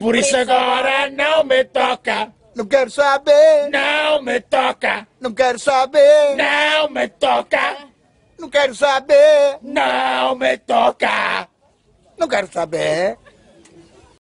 Por isso agora não me toca. Não quero saber. Não me toca. Não quero saber. Não me toca. Não quero saber. Não me toca. Não quero saber.